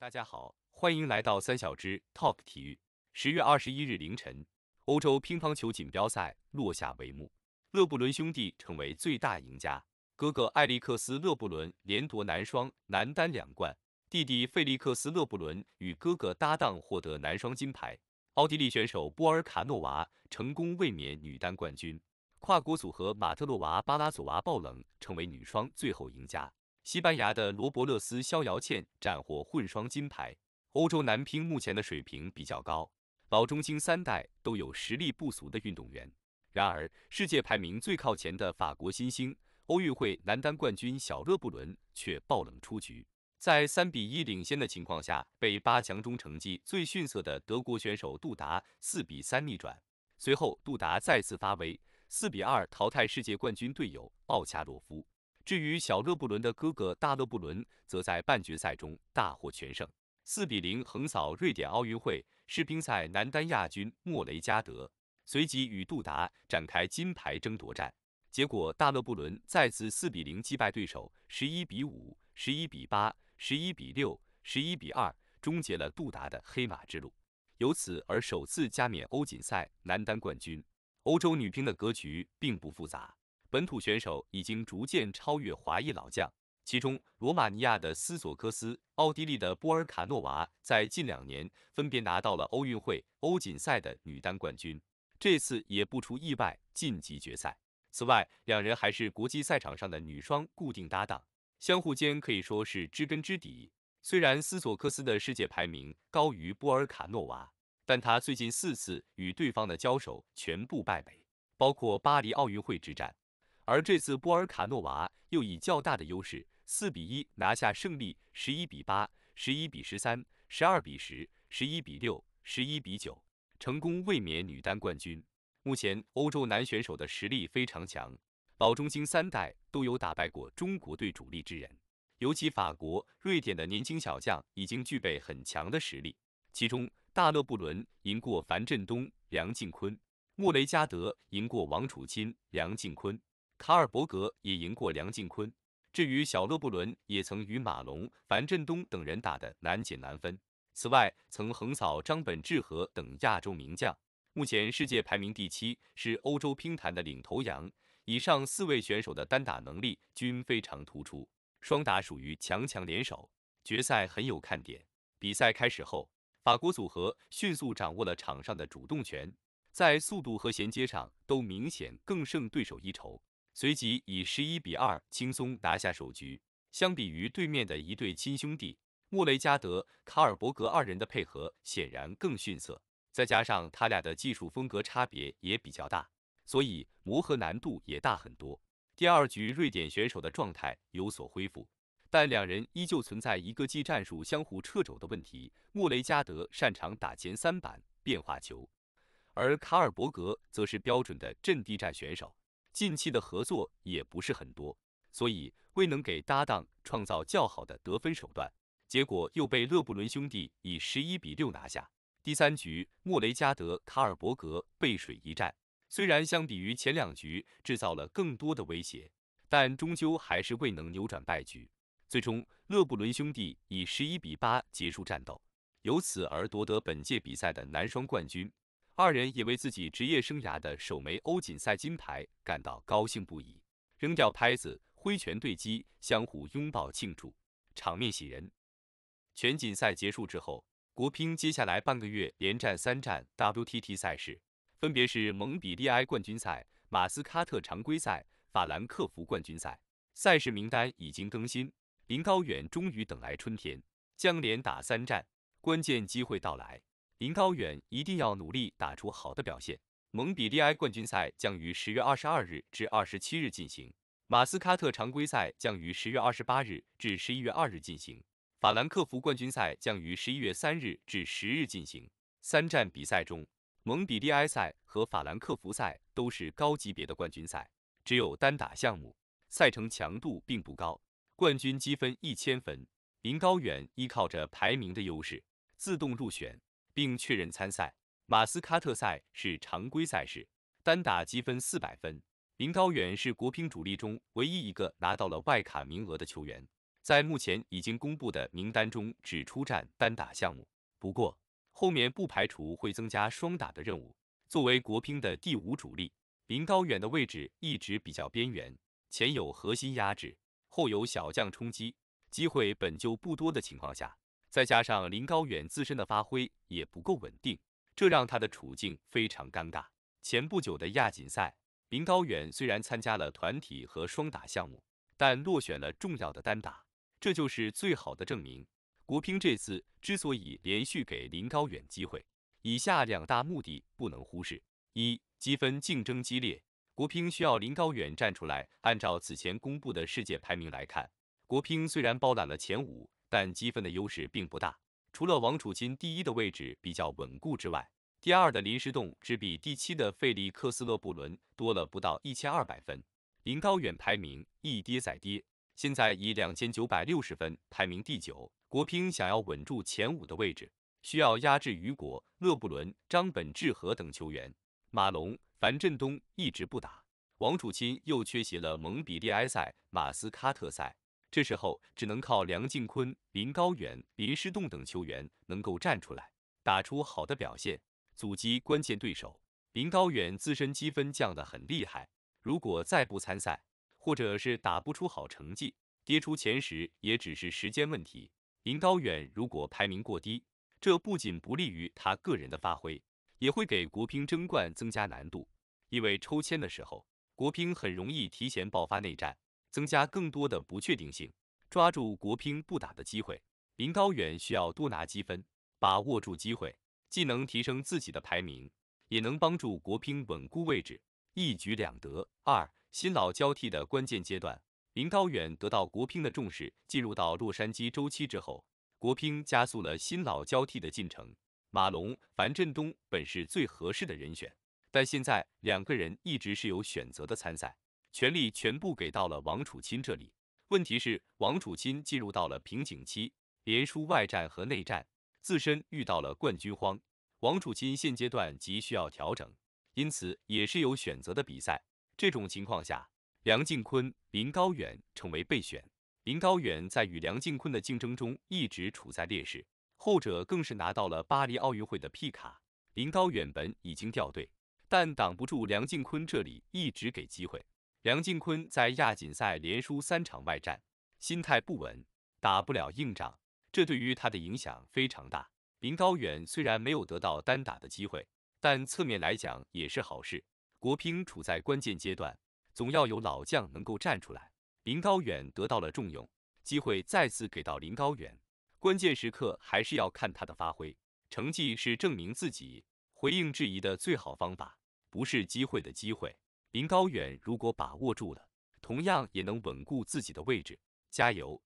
大家好，欢迎来到三小只 Talk 体育。十月二十一日凌晨，欧洲乒乓球锦标赛落下帷幕，勒布伦兄弟成为最大赢家。哥哥艾利克斯·勒布伦连夺男双、男单两冠，弟弟费利克斯·勒布伦与哥哥搭档获得男双金牌。奥地利选手波尔卡诺娃成功卫冕女单冠军，跨国组合马特洛娃巴拉佐娃爆冷成为女双最后赢家。西班牙的罗伯勒斯、逍遥倩斩获混双金牌。欧洲男乒目前的水平比较高，老中青三代都有实力不俗的运动员。然而，世界排名最靠前的法国新星、奥运会男单冠军小勒布伦却爆冷出局，在三比一领先的情况下被八强中成绩最逊色的德国选手杜达四比三逆转。随后，杜达再次发威，四比二淘汰世界冠军队友奥恰洛夫。至于小勒布伦的哥哥大勒布伦，则在半决赛中大获全胜，四比零横扫瑞典奥运会世乒赛男单亚军莫雷加德，随即与杜达展开金牌争夺战。结果大勒布伦再次四比零击败对手，十一比五、十一比八、十一比六、十一比二，终结了杜达的黑马之路，由此而首次加冕欧锦赛男单冠军。欧洲女乒的格局并不复杂。本土选手已经逐渐超越华裔老将，其中罗马尼亚的斯索克斯、奥地利的波尔卡诺娃在近两年分别拿到了奥运会、欧锦赛的女单冠军，这次也不出意外晋级决赛。此外，两人还是国际赛场上的女双固定搭档，相互间可以说是知根知底。虽然斯索克斯的世界排名高于波尔卡诺娃，但她最近四次与对方的交手全部败北，包括巴黎奥运会之战。而这次波尔卡诺娃又以较大的优势四比一拿下胜利，十一比八、十一比十三、十二比十、十一比六、十一比九，成功卫冕女单冠军。目前欧洲男选手的实力非常强，老中青三代都有打败过中国队主力之人，尤其法国、瑞典的年轻小将已经具备很强的实力。其中，大勒布伦赢过樊振东、梁靖昆，莫雷加德赢过王楚钦、梁靖昆。卡尔伯格也赢过梁靖昆，至于小勒布伦也曾与马龙、樊振东等人打得难解难分。此外，曾横扫张本智和等亚洲名将，目前世界排名第七，是欧洲乒坛的领头羊。以上四位选手的单打能力均非常突出，双打属于强强联手，决赛很有看点。比赛开始后，法国组合迅速掌握了场上的主动权，在速度和衔接上都明显更胜对手一筹。随即以十一比二轻松拿下首局。相比于对面的一对亲兄弟，莫雷加德、卡尔伯格二人的配合显然更逊色，再加上他俩的技术风格差别也比较大，所以磨合难度也大很多。第二局，瑞典选手的状态有所恢复，但两人依旧存在一个技战术相互掣肘的问题。莫雷加德擅长打前三板变化球，而卡尔伯格则是标准的阵地战选手。近期的合作也不是很多，所以未能给搭档创造较好的得分手段，结果又被勒布伦兄弟以十一比六拿下。第三局，莫雷加德、卡尔伯格背水一战，虽然相比于前两局制造了更多的威胁，但终究还是未能扭转败局。最终，勒布伦兄弟以十一比八结束战斗，由此而夺得本届比赛的男双冠军。二人也为自己职业生涯的首枚欧锦赛金牌感到高兴不已，扔掉拍子，挥拳对击，相互拥抱庆祝，场面喜人。全锦赛结束之后，国乒接下来半个月连战三战 WTT 赛事，分别是蒙彼利埃冠军赛、马斯卡特常规赛、法兰克福冠军赛。赛事名单已经更新，林高远终于等来春天，将连打三战，关键机会到来。林高远一定要努力打出好的表现。蒙彼利埃冠军赛将于十月二十二日至二十七日进行，马斯卡特常规赛将于十月二十八日至十一月二日进行，法兰克福冠军赛将于十一月三日至十日进行。三站比赛中，蒙彼利埃赛和法兰克福赛都是高级别的冠军赛，只有单打项目，赛程强度并不高，冠军积分一千分。林高远依靠着排名的优势，自动入选。并确认参赛。马斯卡特赛是常规赛事，单打积分四百分。林高远是国乒主力中唯一一个拿到了外卡名额的球员，在目前已经公布的名单中只出战单打项目，不过后面不排除会增加双打的任务。作为国乒的第五主力，林高远的位置一直比较边缘，前有核心压制，后有小将冲击，机会本就不多的情况下。再加上林高远自身的发挥也不够稳定，这让他的处境非常尴尬。前不久的亚锦赛，林高远虽然参加了团体和双打项目，但落选了重要的单打，这就是最好的证明。国乒这次之所以连续给林高远机会，以下两大目的不能忽视：一、积分竞争激烈，国乒需要林高远站出来。按照此前公布的世界排名来看，国乒虽然包揽了前五。但积分的优势并不大，除了王楚钦第一的位置比较稳固之外，第二的林诗栋只比第七的费利克斯勒布伦多了不到一千二百分。林高远排名一跌再跌，现在以两千九百六十分排名第九。国乒想要稳住前五的位置，需要压制雨果、勒布伦、张本智和等球员。马龙、樊振东一直不打，王楚钦又缺席了蒙彼利埃赛、马斯卡特赛。这时候只能靠梁靖昆、林高远、林诗栋等球员能够站出来，打出好的表现，阻击关键对手。林高远自身积分降得很厉害，如果再不参赛，或者是打不出好成绩，跌出前十也只是时间问题。林高远如果排名过低，这不仅不利于他个人的发挥，也会给国乒争冠增加难度，因为抽签的时候，国乒很容易提前爆发内战。增加更多的不确定性，抓住国乒不打的机会。林高远需要多拿积分，把握住机会，既能提升自己的排名，也能帮助国乒稳固位置，一举两得。二新老交替的关键阶段，林高远得到国乒的重视，进入到洛杉矶周期之后，国乒加速了新老交替的进程。马龙、樊振东本是最合适的人选，但现在两个人一直是有选择的参赛。权力全部给到了王楚钦这里，问题是王楚钦进入到了瓶颈期，连输外战和内战，自身遇到了冠军荒。王楚钦现阶段急需要调整，因此也是有选择的比赛。这种情况下，梁靖昆、林高远成为备选。林高远在与梁靖昆的竞争中一直处在劣势，后者更是拿到了巴黎奥运会的 P 卡。林高远本已经掉队，但挡不住梁靖昆这里一直给机会。梁靖昆在亚锦赛连输三场外战，心态不稳，打不了硬仗，这对于他的影响非常大。林高远虽然没有得到单打的机会，但侧面来讲也是好事。国乒处在关键阶段，总要有老将能够站出来。林高远得到了重用，机会再次给到林高远，关键时刻还是要看他的发挥。成绩是证明自己、回应质疑的最好方法，不是机会的机会。林高远，如果把握住了，同样也能稳固自己的位置。加油！